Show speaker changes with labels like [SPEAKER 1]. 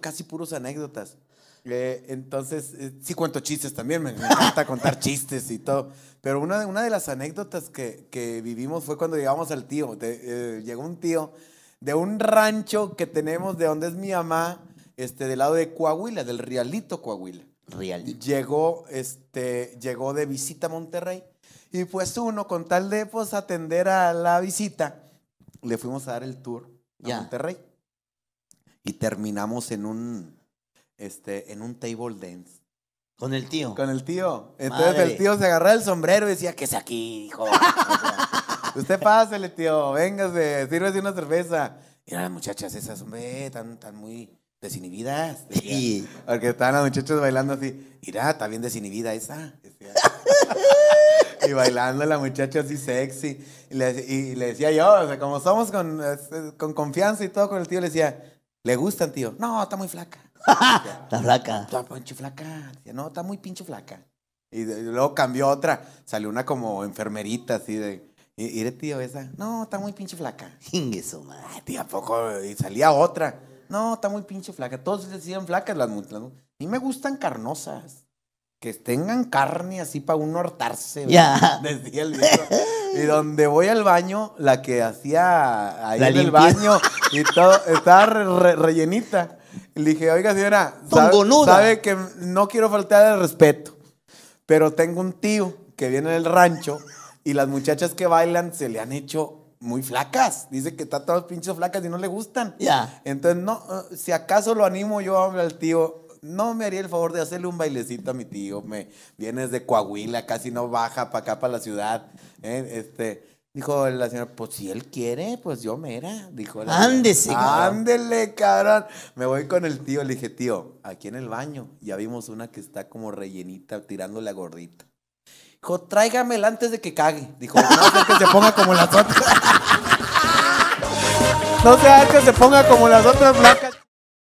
[SPEAKER 1] casi puros anécdotas. Eh, entonces, eh, sí cuento chistes también, me, encanta contar chistes y todo. Pero una de, una de las anécdotas que, vivimos fue cuando llegamos al tío. Eh, llegó un tío de un rancho que tenemos de donde es mi mamá, este, del lado de Coahuila, del Rialito Coahuila. Llegó, este, llegó de visita a Monterrey. Y pues uno, con tal de pues, atender a la visita, le fuimos a dar el tour a Monterrey y terminamos en un, este, en un table dance. Con el tío. Con el tío. Entonces el tío se agarraba el sombrero y decía, ¿qué es aquí, hijo? Usted pásele tío, véngase, sírvese una cerveza. Y las muchachas esas, hombre, tan tan muy desinhibidas. Sí. Porque estaban las muchachas bailando así. irá está bien desinhibida esa. y bailando la muchacha así sexy. Y le, y le decía yo, como somos con, este, con confianza y todo con el tío, le decía, ¿Le gustan, tío? No, está muy flaca. está flaca. Está pinche flaca. No, está muy pinche flaca. Y, luego cambió otra. Salió una como enfermerita, así de. de tío, esa. No, está muy pinche flaca. Jingue madre. Tío, ¿a poco? Y salía otra. No, está muy pinche flaca. Todos decían flacas las, muchas. Y me gustan carnosas que tengan carne así para uno hartarse, decía el viejo. Y donde voy al baño, la que hacía ahí el baño y todo, estaba rellenita. le dije, oiga señora, sabe, que no quiero faltar el respeto, pero tengo un tío que viene del rancho y las muchachas que bailan se le han hecho muy flacas. Dice que está todas pinches flacas y no le gustan. Ya. Entonces, no, eh, si acaso lo animo yo a hablar al tío no me haría el favor de hacerle un bailecito a mi tío. Me vienes de Coahuila, casi no baja para acá, para la ciudad. ¿eh? Este, dijo la señora, pues si él quiere, pues yo mera. Dijo la Ándese, Ándele, cabrón. Me voy con el tío. Le dije, tío, aquí en el baño ya vimos una que está como rellenita, tirando la gordita. Dijo, tráigamela antes de que cague. Dijo, no que se ponga como las otras. no sea que se ponga como las otras blancas.